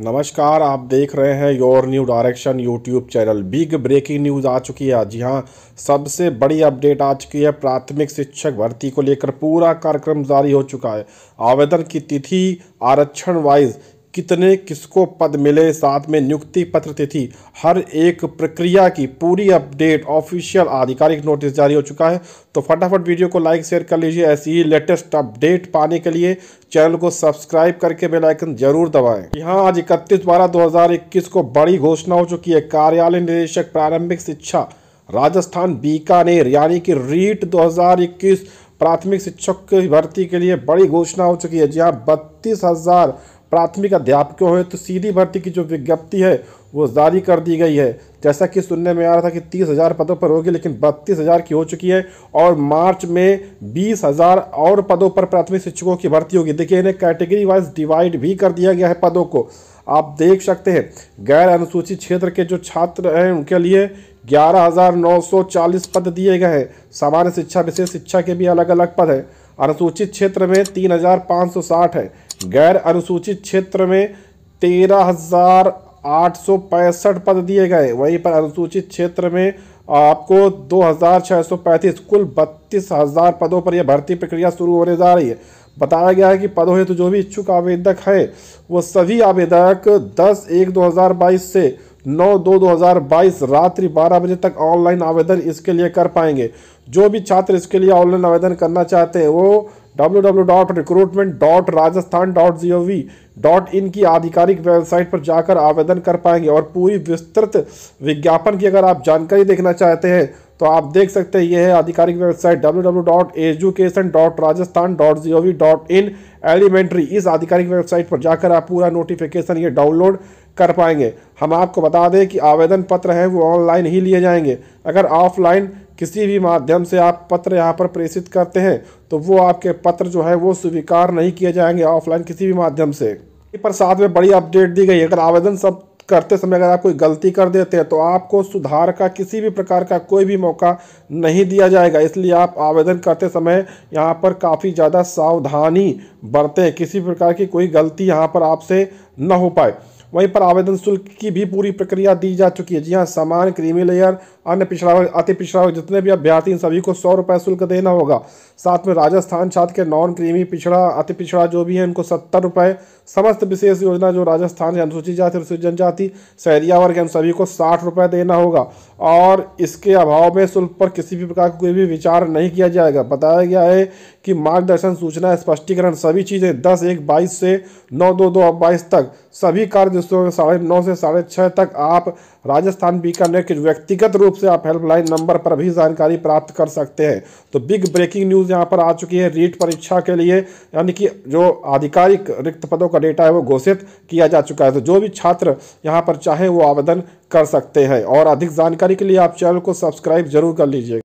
नमस्कार आप देख रहे हैं your new direction YouTube channel big breaking news आ चुकी है जी हाँ सबसे बड़ी अपडेट आ चुकी है प्राथमिक शिक्षक भर्ती को लेकर पूरा कार्यक्रम जारी हो चुका है आवेदन की तिथि आरक्षण वाइज कितने किसको पद मिले साथ में नियुक्ति पत्र तिथि हर एक प्रक्रिया की पूरी अपडेट ऑफिशियल आधिकारिक नोटिस जारी हो चुका है तो फटाफट वीडियो को लाइक शेयर कर लीजिए ऐसी ही लेटेस्ट अपडेट पाने के लिए चैनल को सब्सक्राइब करके बेल आइकन जरूर दबाएं यहाँ आज इकतीस बारह दो को बड़ी घोषणा हो चुकी है कार्यालय निदेशक प्रारंभिक शिक्षा राजस्थान बीकानेर यानी कि रीट दो प्राथमिक शिक्षक की भर्ती के लिए बड़ी घोषणा हो चुकी है जहाँ बत्तीस हज़ार प्राथमिक अध्यापकों हैं तो सीधी भर्ती की जो विज्ञप्ति है वो जारी कर दी गई है जैसा कि सुनने में आ रहा था कि तीस हज़ार पदों पर होगी लेकिन बत्तीस हज़ार की हो चुकी है और मार्च में बीस हज़ार और पदों पर प्राथमिक शिक्षकों की भर्ती होगी देखिए इन्हें कैटेगरी वाइज डिवाइड भी कर दिया गया है पदों को आप देख सकते हैं गैर अनुसूचित क्षेत्र के जो छात्र हैं उनके लिए ग्यारह हज़ार नौ सौ चालीस पद दिए गए हैं सामान्य शिक्षा विशेष शिक्षा के भी अलग अलग पद हैं अनुसूचित क्षेत्र में तीन हज़ार पाँच सौ साठ है गैर अनुसूचित क्षेत्र में तेरह हज़ार आठ सौ पैंसठ पद दिए गए वहीं पर अनुसूचित क्षेत्र में आपको दो हज़ार सौ पैंतीस कुल बत्तीस हज़ार पदों पर यह भर्ती प्रक्रिया शुरू होने जा रही है बताया गया है कि पदों हेतु तो जो भी इच्छुक आवेदक हैं वो सभी आवेदक दस एक दो हज़ार बाईस से नौ दो दो हज़ार बाईस रात्रि बारह बजे तक ऑनलाइन आवेदन इसके लिए कर पाएंगे जो भी छात्र इसके लिए ऑनलाइन आवेदन करना चाहते हैं वो www.recruitment.rajasthan.gov.in की आधिकारिक वेबसाइट पर जाकर आवेदन कर पाएंगे और पूरी विस्तृत विज्ञापन की अगर आप जानकारी देखना चाहते हैं तो आप देख सकते हैं यह है आधिकारिक वेबसाइट www.education.rajasthan.gov.in एलिमेंट्री इस आधिकारिक वेबसाइट पर जाकर आप पूरा नोटिफिकेशन ये डाउनलोड कर पाएंगे हम आपको बता दें कि आवेदन पत्र हैं वो ऑनलाइन ही लिए जाएंगे अगर ऑफलाइन किसी भी माध्यम से आप पत्र यहाँ पर प्रेषित करते हैं तो वो आपके पत्र जो है वो स्वीकार नहीं किए जाएंगे ऑफलाइन किसी भी माध्यम से पर साथ में बड़ी अपडेट दी गई अगर आवेदन सब करते समय अगर आप कोई गलती कर देते हैं तो आपको सुधार का किसी भी प्रकार का कोई भी मौका नहीं दिया जाएगा इसलिए आप आवेदन करते समय यहाँ पर काफ़ी ज़्यादा सावधानी बरतें किसी प्रकार की कोई गलती यहाँ पर आपसे न हो पाए वहीं पर आवेदन शुल्क की भी पूरी प्रक्रिया दी जा चुकी है जी हाँ सामान क्रीमी लेयर अन्य पिछड़ा वर्ग अति पिछड़ा वर्ग जितने भी अभ्यर्थी इन सभी को सौ रुपये शुल्क देना होगा साथ में राजस्थान छात्र के नॉन क्रीमी पिछड़ा अति पिछड़ा जो भी है उनको सत्तर रुपये समस्त विशेष योजना जो राजस्थान के अनुसूचित जाति अनुसूचित जनजाति शहरिया वर्ग इन सभी को साठ रुपये देना होगा और इसके अभाव में शुल्क पर किसी भी प्रकार का कोई भी विचार नहीं किया जाएगा बताया गया है कि मार्गदर्शन सूचना स्पष्टीकरण सभी चीज़ें दस एक बाईस से नौ दो दो बाईस तक सभी कार्य दिवसों में साढ़े नौ से साढ़े छः तक आप राजस्थान बीकानेर के व्यक्तिगत रूप से आप हेल्पलाइन नंबर पर भी जानकारी प्राप्त कर सकते हैं तो बिग ब्रेकिंग न्यूज़ यहाँ पर आ चुकी है रीट परीक्षा के लिए यानी कि जो आधिकारिक रिक्त पदों का डेटा है वो घोषित किया जा चुका है तो जो भी छात्र यहाँ पर चाहें वो आवेदन कर सकते हैं और अधिक जानकारी के लिए आप चैनल को सब्सक्राइब जरूर कर लीजिए